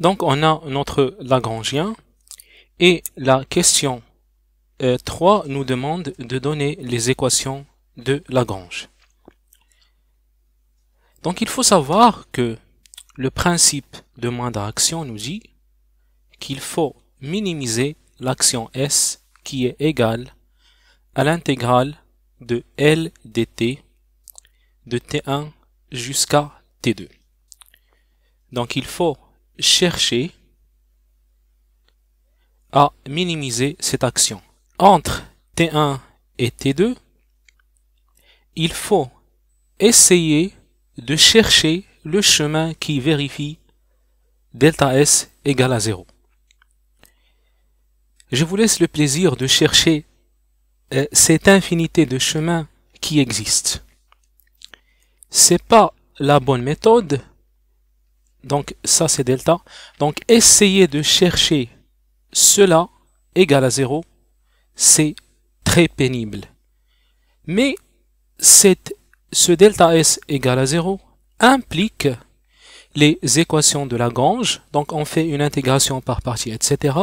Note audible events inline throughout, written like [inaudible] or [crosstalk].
Donc on a notre Lagrangien et la question 3 euh, nous demande de donner les équations de Lagrange. Donc il faut savoir que le principe de moindre d'action nous dit qu'il faut minimiser l'action S qui est égale à l'intégrale de L dt de T1 jusqu'à T2. Donc il faut chercher à minimiser cette action. Entre T1 et T2, il faut essayer de chercher le chemin qui vérifie delta S égale à 0. Je vous laisse le plaisir de chercher euh, cette infinité de chemins qui existent. C'est pas la bonne méthode, donc ça c'est delta. Donc essayer de chercher cela égal à 0, c'est très pénible. Mais cette, ce delta S égal à 0 implique les équations de Lagrange, donc on fait une intégration par partie, etc.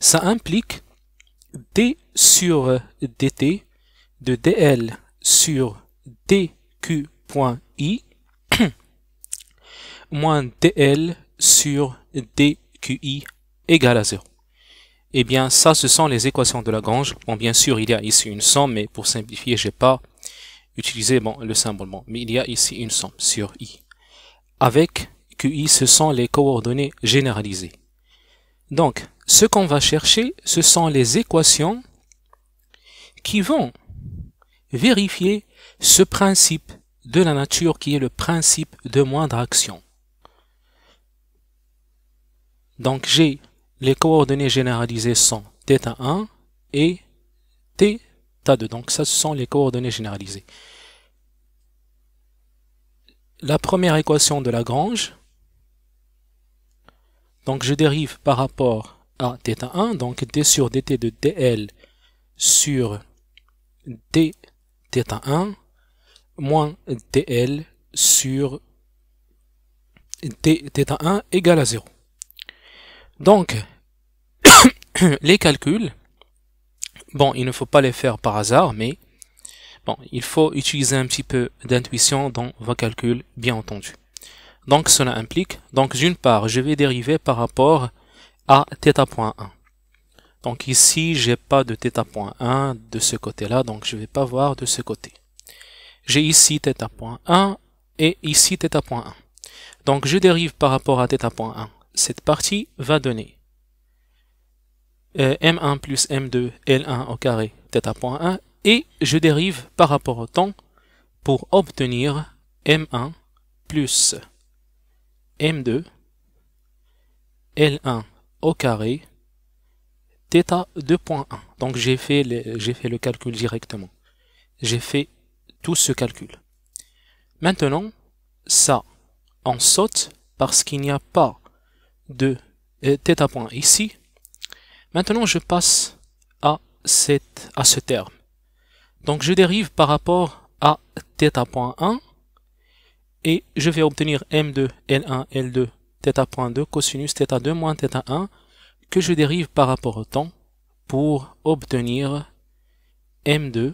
Ça implique d sur dt de dl sur dq.i moins DL sur DQI égale à 0. Eh bien, ça, ce sont les équations de Lagrange. Bon, bien sûr, il y a ici une somme, mais pour simplifier, j'ai pas utilisé bon, le symbole. mais il y a ici une somme sur i. Avec QI, ce sont les coordonnées généralisées. Donc, ce qu'on va chercher, ce sont les équations qui vont vérifier ce principe de la nature qui est le principe de moindre action. Donc j'ai les coordonnées généralisées sont θ1 et θ2. Donc ça, ce sont les coordonnées généralisées. La première équation de Lagrange, donc je dérive par rapport à θ1, donc d sur dt de dl sur dθ1 moins dl sur dθ1 égale à 0. Donc, [coughs] les calculs, bon, il ne faut pas les faire par hasard, mais bon, il faut utiliser un petit peu d'intuition dans vos calculs, bien entendu. Donc, cela implique, donc d'une part, je vais dériver par rapport à θ.1. Donc ici, j'ai pas de θ.1 de ce côté-là, donc je vais pas voir de ce côté. J'ai ici θ.1 et ici θ.1. Donc je dérive par rapport à θ.1 cette partie va donner euh, m1 plus m2 L1 au carré θ.1 point 1 et je dérive par rapport au temps pour obtenir m1 plus m2 L1 au carré θ 2.1. Donc j'ai fait, fait, le calcul directement. J'ai fait tout ce calcul. Maintenant, ça, on saute parce qu'il n'y a pas de θ euh, point ici. Maintenant, je passe à, cette, à ce terme. Donc, je dérive par rapport à θ.1 point 1 et je vais obtenir M2, L1, L2, θ.2 point 2, cosinus θ 2 moins θ 1 que je dérive par rapport au temps pour obtenir M2,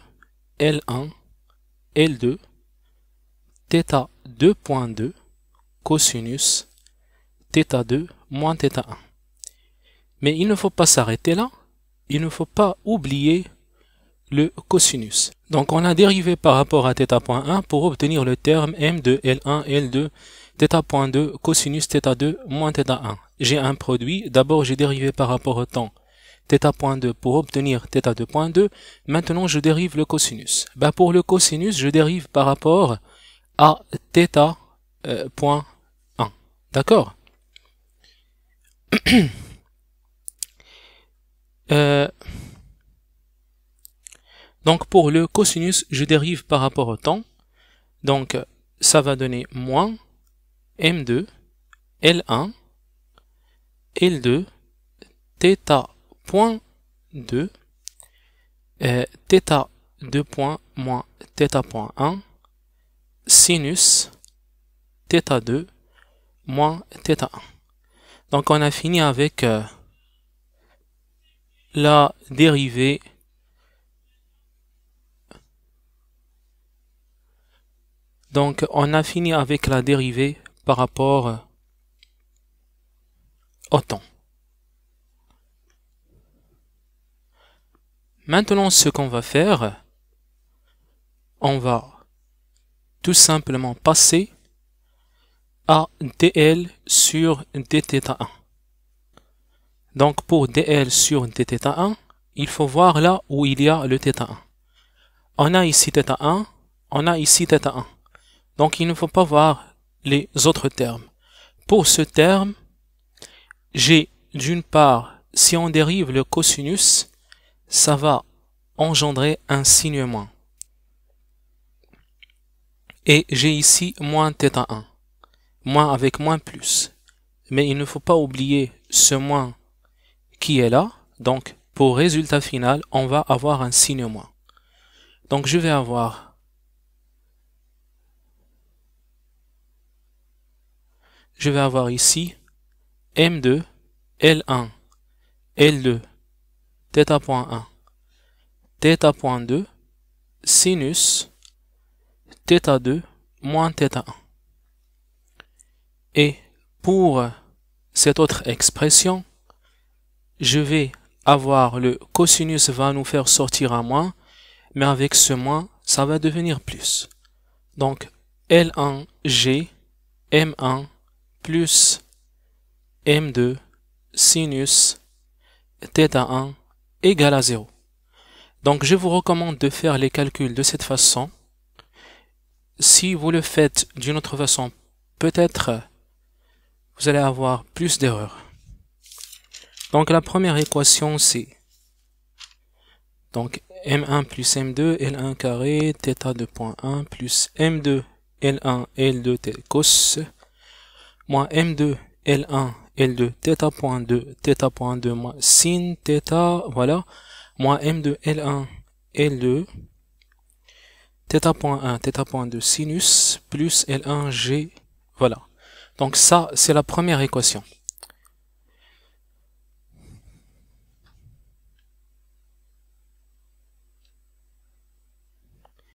L1, L2, θ 2.2 cosinus θ2 moins θ1. Mais il ne faut pas s'arrêter là, il ne faut pas oublier le cosinus. Donc on a dérivé par rapport à θ.1 pour obtenir le terme m 2 L1, L2, θ.2, cosinus θ2 moins θ1. J'ai un produit, d'abord j'ai dérivé par rapport au temps θ.2 pour obtenir θ2.2, maintenant je dérive le cosinus. Bah, pour le cosinus, je dérive par rapport à θ.1. Euh, D'accord euh, donc pour le cosinus, je dérive par rapport au temps. Donc ça va donner moins M2, L1, L2, θ.2, point euh, θ 2 point moins θ sinus theta 2 moins θ1. Donc on a fini avec euh, la dérivée Donc on a fini avec la dérivée par rapport euh, au temps. Maintenant ce qu'on va faire, on va tout simplement passer a dl sur dθ1. Donc pour dl sur dθ1, il faut voir là où il y a le θ1. On a ici θ1, on a ici θ1. Donc il ne faut pas voir les autres termes. Pour ce terme, j'ai d'une part, si on dérive le cosinus, ça va engendrer un signe moins. Et j'ai ici moins θ1 moins avec moins plus. Mais il ne faut pas oublier ce moins qui est là. Donc, pour résultat final, on va avoir un signe moins. Donc, je vais avoir je vais avoir ici M2, L1, L2, θ.1, θ.2, sinus, θ2, moins θ1. Et pour cette autre expression, je vais avoir le cosinus va nous faire sortir un moins, mais avec ce moins, ça va devenir plus. Donc, L1G M1 plus M2 sinus θ1 égale à 0. Donc je vous recommande de faire les calculs de cette façon. Si vous le faites d'une autre façon, peut-être vous allez avoir plus d'erreurs. Donc la première équation c'est donc m1 plus m2 L1 carré Theta 2.1 plus m2 L1 L2 t cos moins m2 L1 L2 point point .2, moins sin Theta, voilà moins m2 L1 L2 point point .2, sinus plus L1 G voilà donc ça, c'est la première équation.